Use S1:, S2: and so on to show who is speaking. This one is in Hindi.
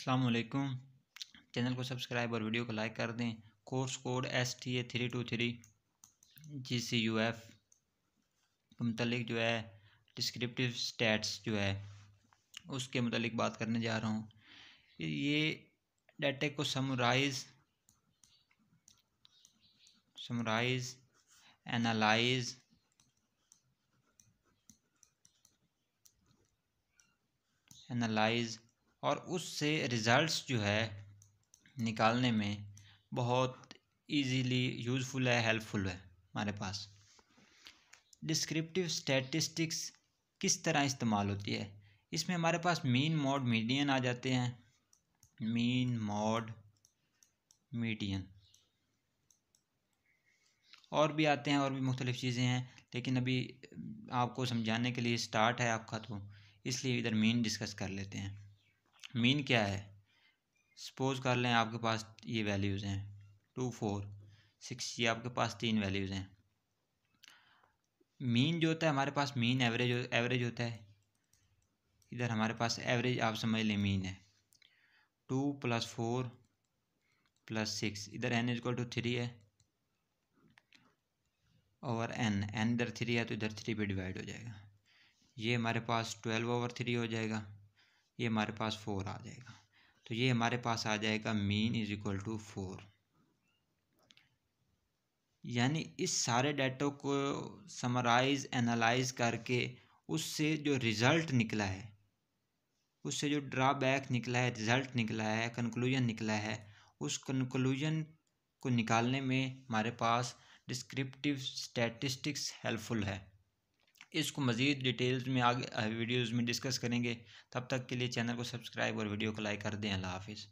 S1: असलकुम चैनल को सब्सक्राइब और वीडियो को लाइक कर दें course code S T A three two three G C U F के मतलब जो है डिस्क्रिप्टिव स्टैट्स जो है उसके मतलब बात करने जा रहा हूँ ये डाटे को समराइज समराइज एनालाइज एनालाइज और उससे रिज़ल्ट्स जो है निकालने में बहुत इजीली यूज़फुल है हेल्पफुल है हमारे पास डिस्क्रिप्टिव स्टैटिस्टिक्स किस तरह इस्तेमाल होती है इसमें हमारे पास मीन मोड मीडियन आ जाते हैं मीन मोड मीडियन और भी आते हैं और भी मुख्तलिफ़ चीज़ें हैं लेकिन अभी आपको समझाने के लिए स्टार्ट है आपका तो इसलिए इधर मीन डिस्कस कर लेते हैं मीन क्या है सपोज कर लें आपके पास ये वैल्यूज़ हैं टू फोर सिक्स ये आपके पास तीन वैल्यूज़ हैं मीन जो होता है हमारे पास मीन एवरेज एवरेज होता है इधर हमारे पास एवरेज आप समझ लें मीन है two plus four plus six इधर एन इजक्ल टू थ्री है ओवर एन एन इधर थ्री है तो इधर थ्री पे डिवाइड हो जाएगा ये हमारे पास ट्वेल्व ओवर थ्री हो जाएगा ये हमारे पास फोर आ जाएगा तो ये हमारे पास आ जाएगा mean is equal to four यानी इस सारे डाटो को समराइज एनालाइज करके उससे जो रिज़ल्ट निकला है उससे जो ड्राबैक निकला है रिज़ल्ट निकला है कंक्लूजन निकला है उस कंक्लूजन को निकालने में हमारे पास डिस्क्रिप्टिव स्टैटिस्टिक्स हेल्पफुल है इसको मज़ीद डिटेल्स में आगे वीडियोज़ में डिस्कस करेंगे तब तक के लिए चैनल को सब्सक्राइब और वीडियो को लाइक कर दें अल्लाह हाफिज़